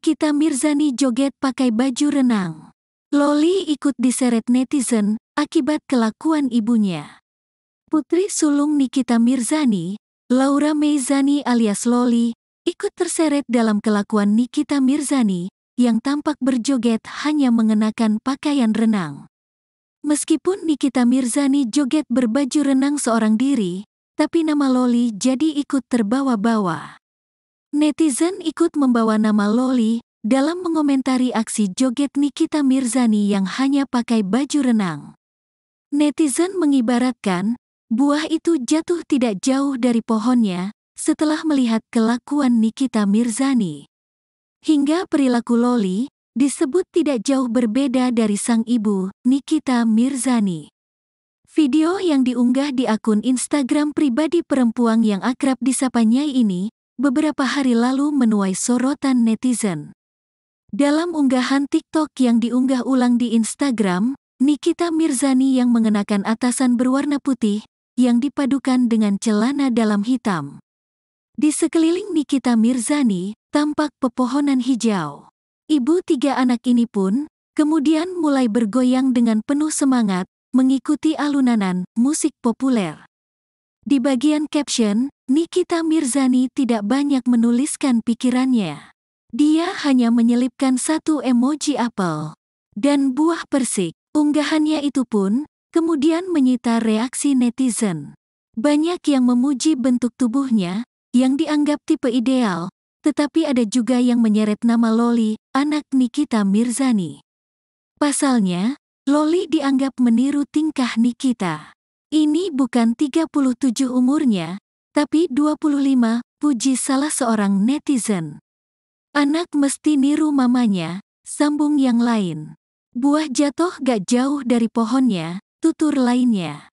Nikita Mirzani joget pakai baju renang. Loli ikut diseret netizen akibat kelakuan ibunya. Putri sulung Nikita Mirzani, Laura Meizani alias Loli, ikut terseret dalam kelakuan Nikita Mirzani yang tampak berjoget hanya mengenakan pakaian renang. Meskipun Nikita Mirzani joget berbaju renang seorang diri, tapi nama Loli jadi ikut terbawa-bawa. Netizen ikut membawa nama Loli dalam mengomentari aksi joget Nikita Mirzani yang hanya pakai baju renang. Netizen mengibaratkan, buah itu jatuh tidak jauh dari pohonnya setelah melihat kelakuan Nikita Mirzani. Hingga perilaku Loli disebut tidak jauh berbeda dari sang ibu, Nikita Mirzani. Video yang diunggah di akun Instagram pribadi perempuan yang akrab disapa Nyai ini beberapa hari lalu menuai sorotan netizen. Dalam unggahan TikTok yang diunggah ulang di Instagram, Nikita Mirzani yang mengenakan atasan berwarna putih yang dipadukan dengan celana dalam hitam. Di sekeliling Nikita Mirzani tampak pepohonan hijau. Ibu tiga anak ini pun kemudian mulai bergoyang dengan penuh semangat mengikuti alunanan musik populer. Di bagian caption, Nikita Mirzani tidak banyak menuliskan pikirannya. Dia hanya menyelipkan satu emoji apel dan buah persik. Unggahannya itu pun kemudian menyita reaksi netizen. Banyak yang memuji bentuk tubuhnya yang dianggap tipe ideal, tetapi ada juga yang menyeret nama Loli, anak Nikita Mirzani. Pasalnya, Loli dianggap meniru tingkah Nikita. Ini bukan 37 umurnya, tapi 25, puji salah seorang netizen. Anak mesti niru mamanya, sambung yang lain. Buah jatuh gak jauh dari pohonnya, tutur lainnya.